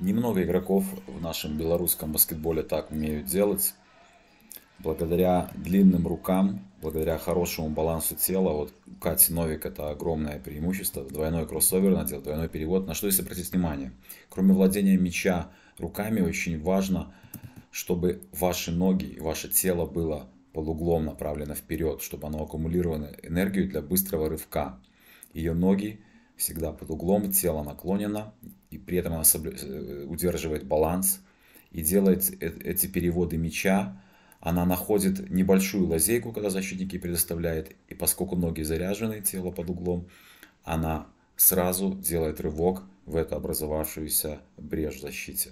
Немного игроков в нашем белорусском баскетболе так умеют делать. Благодаря длинным рукам, благодаря хорошему балансу тела, вот у Кати Новик это огромное преимущество, двойной кроссовер надел, двойной перевод, на что если обратить внимание. Кроме владения мяча руками, очень важно, чтобы ваши ноги ваше тело было под углом направлено вперед, чтобы оно аккумулировало энергию для быстрого рывка. Ее ноги всегда под углом, тело наклонено, при этом она э, удерживает баланс и делает э, эти переводы мяча. Она находит небольшую лазейку, когда защитники предоставляет, и поскольку ноги заряжены, тело под углом, она сразу делает рывок в эту образовавшуюся брешь в защите.